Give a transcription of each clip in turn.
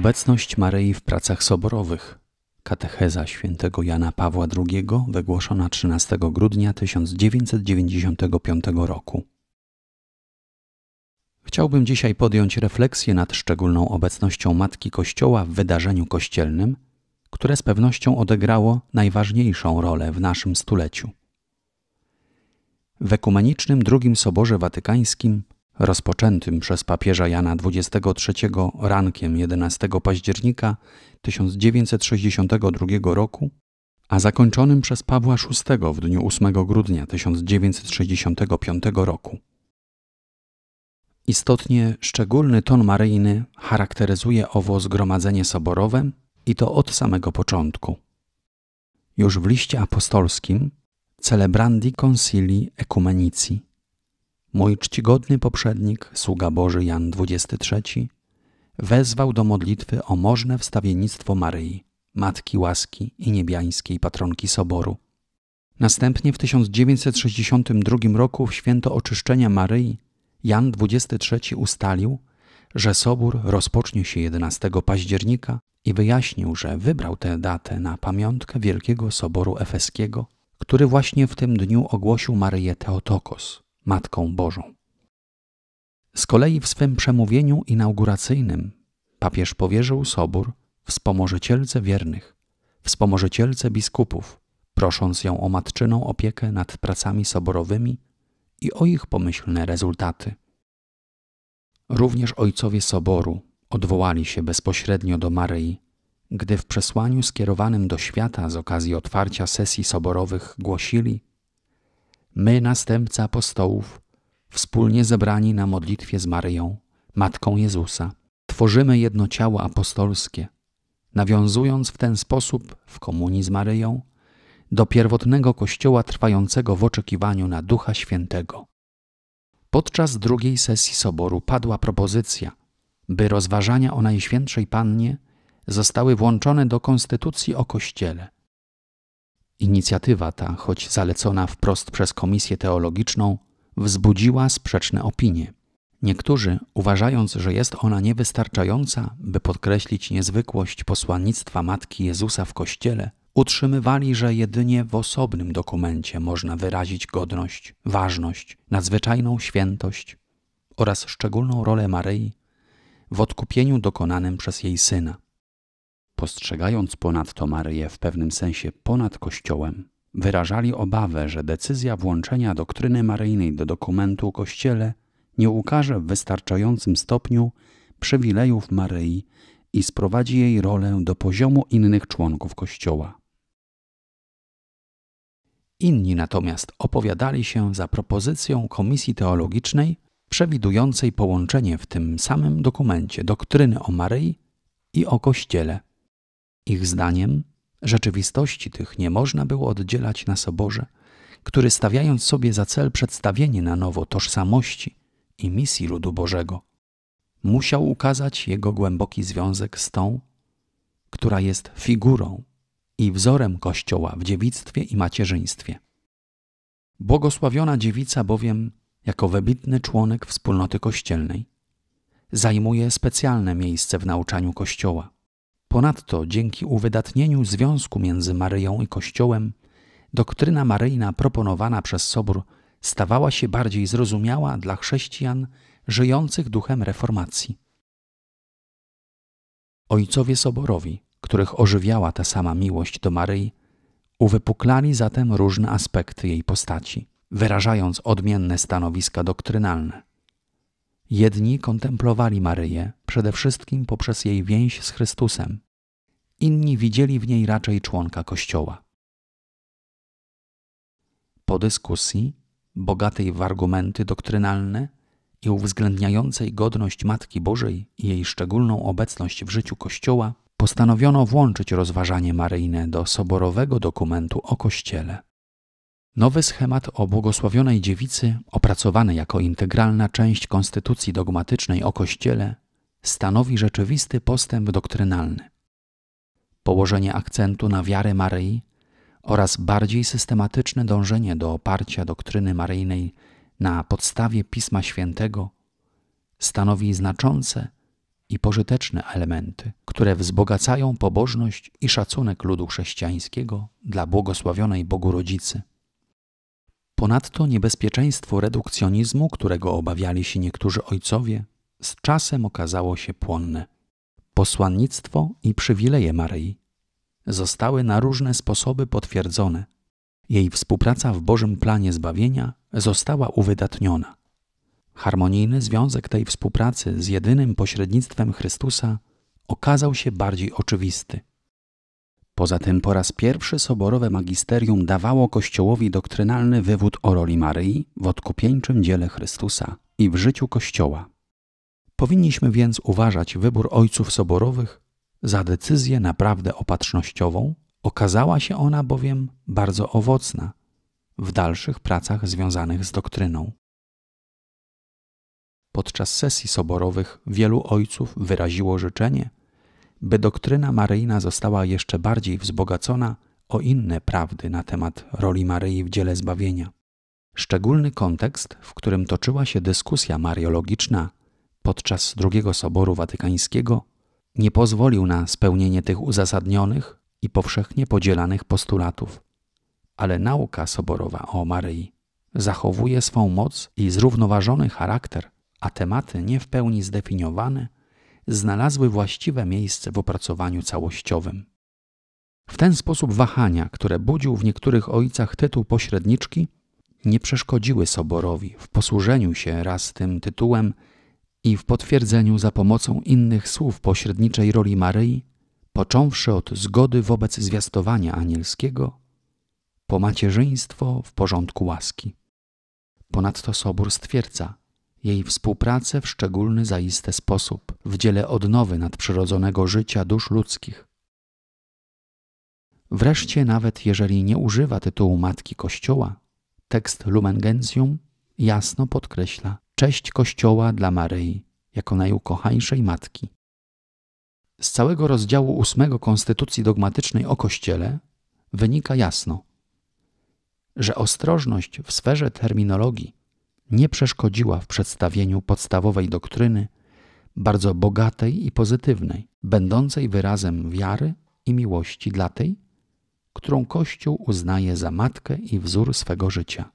Obecność Maryi w pracach soborowych. Katecheza świętego Jana Pawła II wygłoszona 13 grudnia 1995 roku. Chciałbym dzisiaj podjąć refleksję nad szczególną obecnością Matki Kościoła w wydarzeniu kościelnym, które z pewnością odegrało najważniejszą rolę w naszym stuleciu. W ekumenicznym II Soborze Watykańskim rozpoczętym przez papieża Jana 23 rankiem 11 października 1962 roku, a zakończonym przez Pawła VI w dniu 8 grudnia 1965 roku. Istotnie szczególny ton maryjny charakteryzuje owo zgromadzenie soborowe i to od samego początku. Już w liście apostolskim Celebrandi Concili Ecumenici mój czcigodny poprzednik, sługa Boży Jan XXIII, wezwał do modlitwy o możne wstawiennictwo Maryi, Matki Łaski i niebiańskiej patronki Soboru. Następnie w 1962 roku w święto oczyszczenia Maryi Jan XXIII ustalił, że Sobór rozpocznie się 11 października i wyjaśnił, że wybrał tę datę na pamiątkę Wielkiego Soboru Efeskiego, który właśnie w tym dniu ogłosił Maryję Teotokos, Matką Bożą. Z kolei w swym przemówieniu inauguracyjnym papież powierzył sobór wspomożycielce wiernych, wspomożycielce biskupów, prosząc ją o matczyną opiekę nad pracami soborowymi i o ich pomyślne rezultaty. Również ojcowie soboru odwołali się bezpośrednio do Maryi, gdy w przesłaniu skierowanym do świata z okazji otwarcia sesji soborowych głosili, my, następcy apostołów, wspólnie zebrani na modlitwie z Maryją, Matką Jezusa, tworzymy jedno ciało apostolskie, nawiązując w ten sposób w komunii z Maryją do pierwotnego Kościoła trwającego w oczekiwaniu na Ducha Świętego. Podczas drugiej sesji Soboru padła propozycja, by rozważania o Najświętszej Pannie zostały włączone do Konstytucji o Kościele – Inicjatywa ta, choć zalecona wprost przez Komisję Teologiczną, wzbudziła sprzeczne opinie. Niektórzy, uważając, że jest ona niewystarczająca, by podkreślić niezwykłość posłannictwa Matki Jezusa w Kościele, utrzymywali, że jedynie w osobnym dokumencie można wyrazić godność, ważność, nadzwyczajną świętość oraz szczególną rolę Maryi w odkupieniu dokonanym przez jej syna postrzegając ponadto Maryję w pewnym sensie ponad Kościołem, wyrażali obawę, że decyzja włączenia doktryny maryjnej do dokumentu o Kościele nie ukaże w wystarczającym stopniu przywilejów Maryi i sprowadzi jej rolę do poziomu innych członków Kościoła. Inni natomiast opowiadali się za propozycją Komisji Teologicznej przewidującej połączenie w tym samym dokumencie doktryny o Maryi i o Kościele. Ich zdaniem rzeczywistości tych nie można było oddzielać na soborze, który stawiając sobie za cel przedstawienie na nowo tożsamości i misji ludu Bożego, musiał ukazać jego głęboki związek z tą, która jest figurą i wzorem Kościoła w dziewictwie i macierzyństwie. Błogosławiona dziewica bowiem, jako wybitny członek wspólnoty kościelnej, zajmuje specjalne miejsce w nauczaniu Kościoła Ponadto dzięki uwydatnieniu związku między Maryją i Kościołem, doktryna maryjna proponowana przez Sobór stawała się bardziej zrozumiała dla chrześcijan żyjących duchem reformacji. Ojcowie Soborowi, których ożywiała ta sama miłość do Maryi, uwypuklali zatem różne aspekty jej postaci, wyrażając odmienne stanowiska doktrynalne. Jedni kontemplowali Maryję przede wszystkim poprzez jej więź z Chrystusem, inni widzieli w niej raczej członka kościoła. Po dyskusji, bogatej w argumenty doktrynalne i uwzględniającej godność Matki Bożej i jej szczególną obecność w życiu Kościoła, postanowiono włączyć rozważanie maryjne do soborowego dokumentu o Kościele. Nowy schemat o błogosławionej dziewicy, opracowany jako integralna część konstytucji dogmatycznej o Kościele, stanowi rzeczywisty postęp doktrynalny położenie akcentu na wiarę Maryi oraz bardziej systematyczne dążenie do oparcia doktryny maryjnej na podstawie Pisma Świętego stanowi znaczące i pożyteczne elementy, które wzbogacają pobożność i szacunek ludu chrześcijańskiego dla błogosławionej Bogu Rodzicy. Ponadto niebezpieczeństwo redukcjonizmu, którego obawiali się niektórzy ojcowie, z czasem okazało się płonne. Posłannictwo i przywileje Maryi zostały na różne sposoby potwierdzone. Jej współpraca w Bożym planie zbawienia została uwydatniona. Harmonijny związek tej współpracy z jedynym pośrednictwem Chrystusa okazał się bardziej oczywisty. Poza tym po raz pierwszy soborowe magisterium dawało Kościołowi doktrynalny wywód o roli Maryi w odkupieńczym dziele Chrystusa i w życiu Kościoła. Powinniśmy więc uważać wybór ojców soborowych za decyzję naprawdę opatrznościową, okazała się ona bowiem bardzo owocna w dalszych pracach związanych z doktryną. Podczas sesji soborowych wielu ojców wyraziło życzenie, by doktryna maryjna została jeszcze bardziej wzbogacona o inne prawdy na temat roli Maryi w dziele zbawienia. Szczególny kontekst, w którym toczyła się dyskusja mariologiczna podczas II Soboru Watykańskiego nie pozwolił na spełnienie tych uzasadnionych i powszechnie podzielanych postulatów. Ale nauka soborowa o Maryi zachowuje swą moc i zrównoważony charakter, a tematy nie w pełni zdefiniowane znalazły właściwe miejsce w opracowaniu całościowym. W ten sposób wahania, które budził w niektórych ojcach tytuł pośredniczki, nie przeszkodziły Soborowi w posłużeniu się raz tym tytułem i w potwierdzeniu za pomocą innych słów pośredniczej roli Maryi, począwszy od zgody wobec zwiastowania anielskiego, po macierzyństwo w porządku łaski. Ponadto Sobór stwierdza jej współpracę w szczególny zaiste sposób w dziele odnowy nadprzyrodzonego życia dusz ludzkich. Wreszcie, nawet jeżeli nie używa tytułu Matki Kościoła, tekst Lumen Gentium jasno podkreśla cześć Kościoła dla Maryi jako najukochańszej matki. Z całego rozdziału ósmego Konstytucji Dogmatycznej o Kościele wynika jasno, że ostrożność w sferze terminologii nie przeszkodziła w przedstawieniu podstawowej doktryny, bardzo bogatej i pozytywnej, będącej wyrazem wiary i miłości dla tej, którą Kościół uznaje za matkę i wzór swego życia.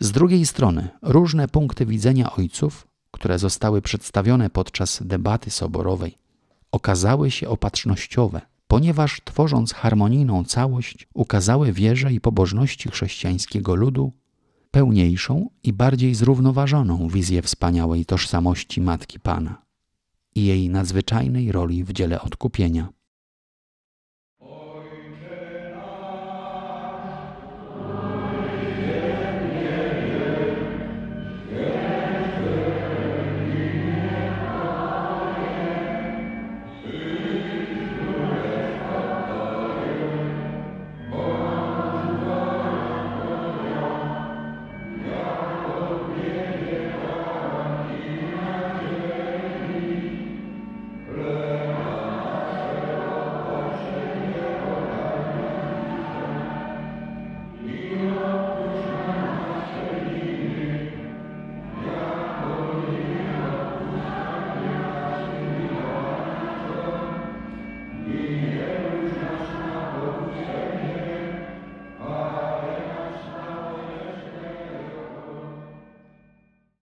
Z drugiej strony, różne punkty widzenia ojców, które zostały przedstawione podczas debaty soborowej, okazały się opatrznościowe, ponieważ tworząc harmonijną całość, ukazały wierze i pobożności chrześcijańskiego ludu pełniejszą i bardziej zrównoważoną wizję wspaniałej tożsamości Matki Pana i jej nadzwyczajnej roli w dziele odkupienia.